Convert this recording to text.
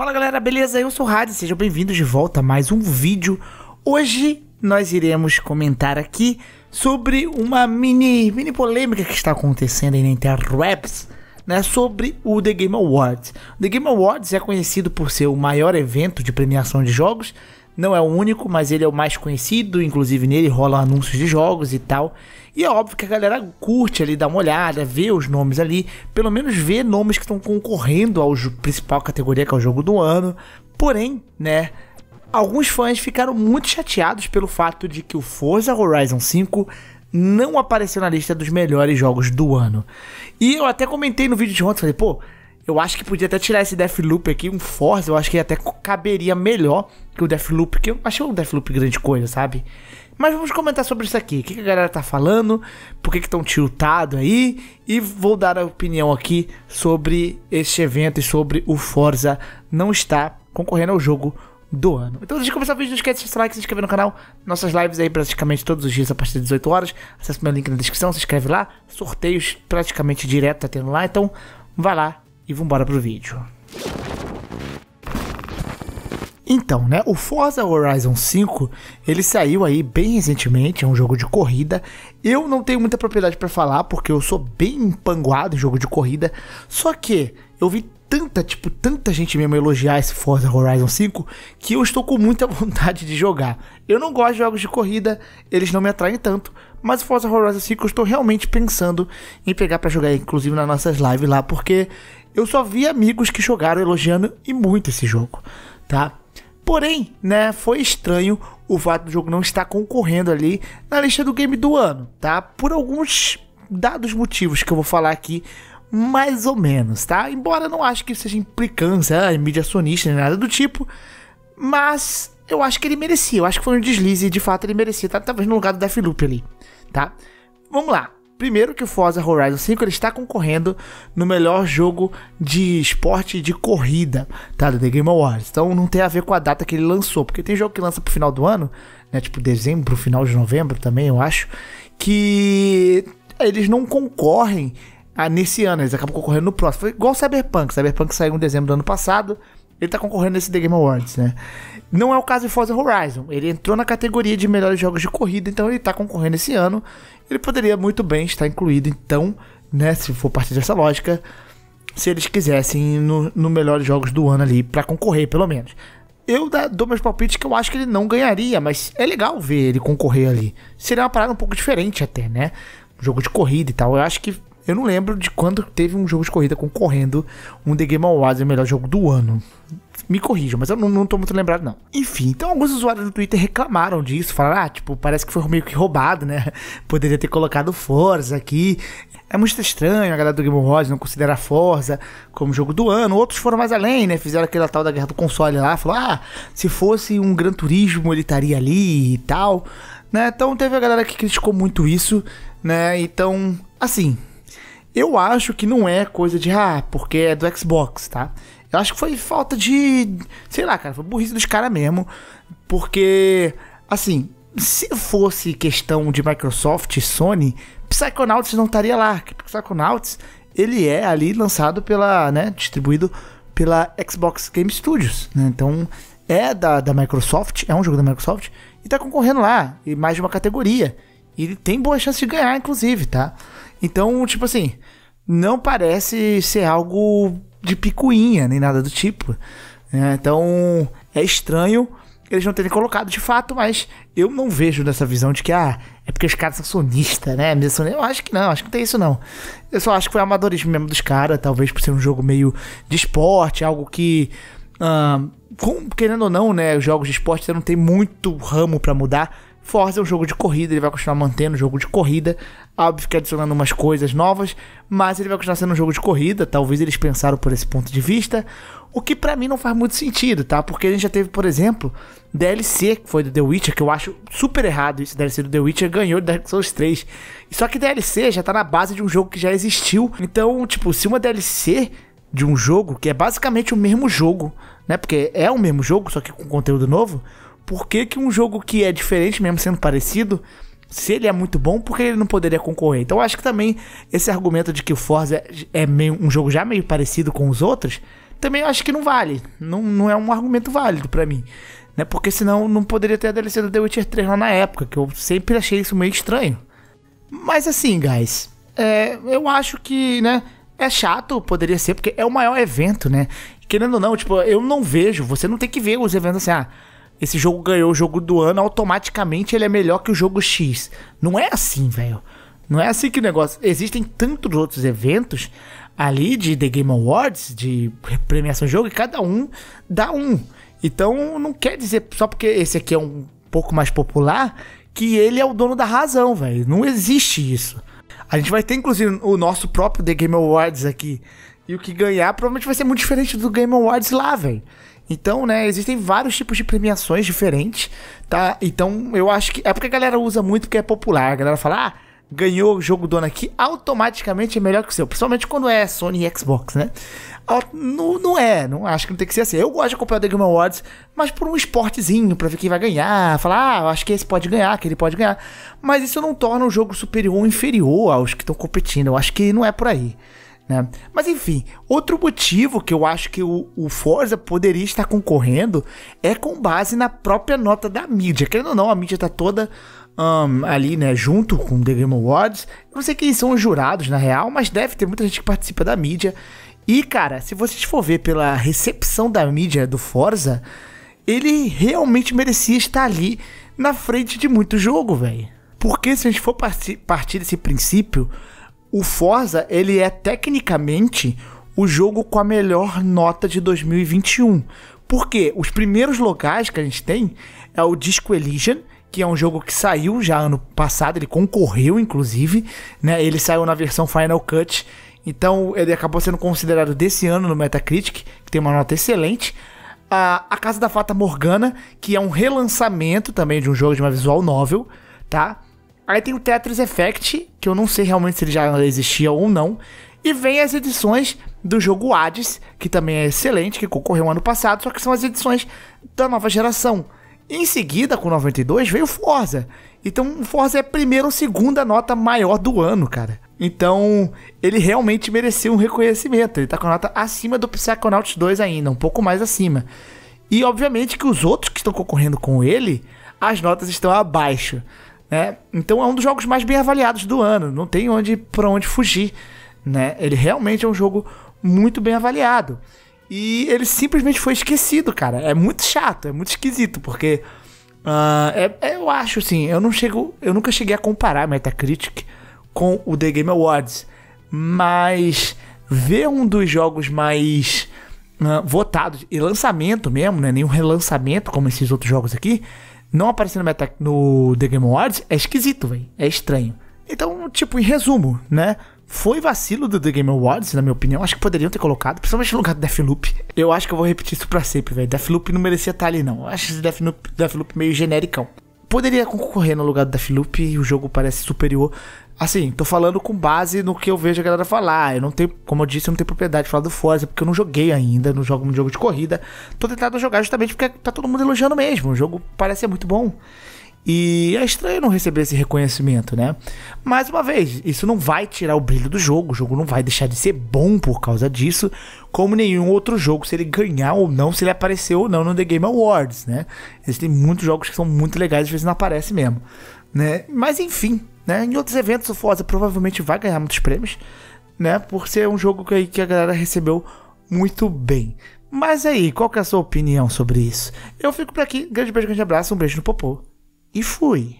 Fala galera, beleza? Eu sou o Hades, sejam bem-vindos de volta a mais um vídeo. Hoje nós iremos comentar aqui sobre uma mini, mini polêmica que está acontecendo aí na interwebs, né, sobre o The Game Awards. The Game Awards é conhecido por ser o maior evento de premiação de jogos não é o único, mas ele é o mais conhecido, inclusive nele rola anúncios de jogos e tal. E é óbvio que a galera curte ali, dá uma olhada, vê os nomes ali, pelo menos vê nomes que estão concorrendo à principal categoria, que é o jogo do ano. Porém, né, alguns fãs ficaram muito chateados pelo fato de que o Forza Horizon 5 não apareceu na lista dos melhores jogos do ano. E eu até comentei no vídeo de ontem, falei, pô, eu acho que podia até tirar esse Deathloop aqui, um Force, eu acho que até caberia melhor que o Deathloop, que eu achei um Deathloop grande coisa, sabe? Mas vamos comentar sobre isso aqui, o que, a galera tá falando, por que que tão tiltado aí, e vou dar a opinião aqui sobre este evento e sobre o Forza não estar concorrendo ao jogo do ano. Então, antes de começar o vídeo, não esquece de deixar like, se inscrever no canal. Nossas lives aí praticamente todos os dias a partir das 18 horas. Acesse o meu link na descrição, se inscreve lá. Sorteios praticamente direto tá tendo lá. Então, vai lá e vambora pro vídeo. Então, né, o Forza Horizon 5, ele saiu aí bem recentemente, é um jogo de corrida. Eu não tenho muita propriedade para falar porque eu sou bem empanguado em jogo de corrida, só que eu vi tanta, tipo, tanta gente mesmo elogiar esse Forza Horizon 5 que eu estou com muita vontade de jogar. Eu não gosto de jogos de corrida, eles não me atraem tanto, mas o Forza Horizon 5 eu estou realmente pensando em pegar para jogar, inclusive nas nossas lives lá, porque eu só vi amigos que jogaram elogiando e muito esse jogo, tá? Porém, né, foi estranho o fato do jogo não estar concorrendo ali na lista do game do ano, tá? Por alguns dados motivos que eu vou falar aqui, mais ou menos, tá? Embora não acho que seja implicância, ah, mídia sonista, nem nada do tipo, mas eu acho que ele merecia. Eu acho que foi um deslize e de fato ele merecia. Tá, talvez no lugar do Deathloop ali, tá? Vamos lá. Primeiro que o Forza Horizon 5 ele está concorrendo no melhor jogo de esporte de corrida, tá? Do The Game Awards. Então não tem a ver com a data que ele lançou, porque tem jogo que lança pro final do ano, né? Tipo dezembro, final de novembro também, eu acho, que eles não concorrem ah, nesse ano, eles acabam concorrendo no próximo. Foi igual Cyberpunk. Cyberpunk saiu em dezembro do ano passado. Ele tá concorrendo nesse The Game Awards, né? Não é o caso de Forza Horizon. Ele entrou na categoria de melhores jogos de corrida, então ele tá concorrendo esse ano. Ele poderia muito bem estar incluído, então, né? Se for partir dessa lógica, se eles quisessem no, no melhores jogos do ano ali, para concorrer, pelo menos. Eu da, dou meus palpites que eu acho que ele não ganharia, mas é legal ver ele concorrer ali. Seria uma parada um pouco diferente até, né? Jogo de corrida e tal. Eu acho que eu não lembro de quando teve um jogo de corrida concorrendo um The Game Awards, o melhor jogo do ano. Me corrija, mas eu não, não tô muito lembrado, não. Enfim, então alguns usuários do Twitter reclamaram disso, falaram, ah, tipo, parece que foi meio que roubado, né? Poderia ter colocado Forza aqui. É muito estranho a galera do Game Awards não considerar Forza como jogo do ano. Outros foram mais além, né? Fizeram aquela tal da guerra do console lá, falou, ah, se fosse um Gran Turismo ele estaria ali e tal, né? Então teve a galera que criticou muito isso, né? Então, assim, eu acho que não é coisa de, ah, porque é do Xbox, tá? Eu acho que foi falta de. Sei lá, cara, foi burrice dos caras mesmo. Porque, assim, se fosse questão de Microsoft e Sony, Psychonauts não estaria lá. Psychonauts, ele é ali lançado pela, né, distribuído pela Xbox Game Studios, né? Então, é da, da Microsoft, é um jogo da Microsoft, e tá concorrendo lá, e mais de uma categoria. E ele tem boa chance de ganhar, inclusive, tá? Então, tipo assim, não parece ser algo de picuinha, nem nada do tipo. É, então, é estranho eles não terem colocado de fato, mas eu não vejo nessa visão de que, ah, é porque os caras são sonistas, né? Eu acho que não, acho que não tem isso não. Eu só acho que foi amadorismo mesmo dos caras, talvez por ser um jogo meio de esporte, algo que. Uh, com, querendo ou não, né? Os jogos de esporte não tem muito ramo para mudar Forza é um jogo de corrida, ele vai continuar mantendo o jogo de corrida, óbvio que adicionando umas coisas novas, mas ele vai continuar sendo um jogo de corrida, talvez eles pensaram por esse ponto de vista, o que para mim não faz muito sentido, tá? Porque a gente já teve, por exemplo, DLC, que foi do The Witcher, que eu acho super errado isso, DLC do The Witcher ganhou Dark Souls 3. Só que DLC já tá na base de um jogo que já existiu, então, tipo, se uma DLC de um jogo, que é basicamente o mesmo jogo, né? Porque é o mesmo jogo, só que com conteúdo novo, por que, que um jogo que é diferente, mesmo sendo parecido, se ele é muito bom, por que ele não poderia concorrer? Então acho que também esse argumento de que o Forza é, é meio, um jogo já meio parecido com os outros, também acho que não vale. Não, não é um argumento válido para mim. Né? Porque senão não poderia ter a DLC do The Witcher 3 lá na época, que eu sempre achei isso meio estranho. Mas assim, guys, é, eu acho que, né, é chato, poderia ser, porque é o maior evento, né? Querendo ou não, tipo, eu não vejo, você não tem que ver os eventos assim, ah, esse jogo ganhou o jogo do ano, automaticamente ele é melhor que o jogo X. Não é assim, velho. Não é assim que o negócio. Existem tantos outros eventos ali de The Game Awards, de premiação de jogo, e cada um dá um. Então não quer dizer só porque esse aqui é um pouco mais popular que ele é o dono da razão, velho. Não existe isso. A gente vai ter inclusive o nosso próprio The Game Awards aqui. E o que ganhar provavelmente vai ser muito diferente do Game Awards lá, velho. Então, né, existem vários tipos de premiações diferentes, tá? Então, eu acho que é porque a galera usa muito porque é popular. A galera fala: "Ah, ganhou o jogo do aqui, automaticamente é melhor que o seu, principalmente quando é Sony e Xbox, né? Não, não é, não acho que não tem que ser assim. Eu gosto de acompanhar o The Game Awards, mas por um esportezinho, pra ver quem vai ganhar, falar, ah, acho que esse pode ganhar, que ele pode ganhar. Mas isso não torna o jogo superior ou inferior aos que estão competindo, eu acho que não é por aí. Né? Mas enfim, outro motivo que eu acho que o, o, Forza poderia estar concorrendo é com base na própria nota da mídia. Querendo ou não, a mídia está toda um, ali, né, junto com The Game Awards. Eu não sei quem são os jurados, na real, mas deve ter muita gente que participa da mídia. E, cara, se vocês for ver pela recepção da mídia do Forza, ele realmente merecia estar ali na frente de muito jogo, velho. Porque se a gente for partir desse princípio, o Forza, ele é tecnicamente o jogo com a melhor nota de 2021. Porque os primeiros locais que a gente tem é o Disco Elysium, que é um jogo que saiu já ano passado, ele concorreu inclusive, né? Ele saiu na versão Final Cut, então ele acabou sendo considerado desse ano no Metacritic, que tem uma nota excelente. A, a Casa da Fata Morgana, que é um relançamento também de um jogo de uma visual novel, tá? Aí tem o Tetris Effect, que eu não sei realmente se ele já existia ou não. E vem as edições do jogo Hades, que também é excelente, que concorreu ano passado, só que são as edições da nova geração. Em seguida, com 92, veio Forza. Então, Forza é a primeira ou segunda nota maior do ano, cara. Então, ele realmente mereceu um reconhecimento. Ele tá com a nota acima do Psychonauts 2 ainda, um pouco mais acima. E, obviamente, que os outros que estão concorrendo com ele, as notas estão abaixo. Né? Então é um dos jogos mais bem avaliados do ano, não tem onde para onde fugir. Né? Ele realmente é um jogo muito bem avaliado. E ele simplesmente foi esquecido, cara. É muito chato, é muito esquisito, porque uh, é, é, eu acho assim, eu não chego, eu nunca cheguei a comparar Metacritic com o The Game Awards, mas ver um dos jogos mais uh, votados e lançamento mesmo, né? Nenhum relançamento como esses outros jogos aqui, não aparecer no, Meta, no The Game Awards é esquisito, velho. É estranho. Então, tipo, em resumo, né? Foi vacilo do The Game Awards, na minha opinião. Acho que poderiam ter colocado, principalmente no lugar do Deathloop. Eu acho que eu vou repetir isso pra sempre, velho. Deathloop não merecia estar ali, não. Eu acho esse Deathloop, Deathloop meio genericão. Poderia concorrer no lugar do Deathloop, o jogo parece superior. Assim, tô falando com base no que eu vejo a galera falar. Eu não tenho, como eu disse, eu não tenho propriedade de falar do Forza, porque eu não joguei ainda, não jogo um jogo de corrida. Tô tentando jogar justamente porque tá todo mundo elogiando mesmo. O jogo parece ser muito bom. E é estranho não receber esse reconhecimento, né? Mais uma vez, isso não vai tirar o brilho do jogo. O jogo não vai deixar de ser bom por causa disso, como nenhum outro jogo, se ele ganhar ou não, se ele aparecer ou não no The Game Awards, né? Existem muitos jogos que são muito legais, às vezes não aparece mesmo, né? Mas enfim, né? Em outros eventos, o Forza provavelmente vai ganhar muitos prêmios, né? Por ser um jogo que, que a galera recebeu muito bem. Mas aí, qual que é a sua opinião sobre isso? Eu fico por aqui. Grande beijo, grande abraço, um beijo no popô. E fui.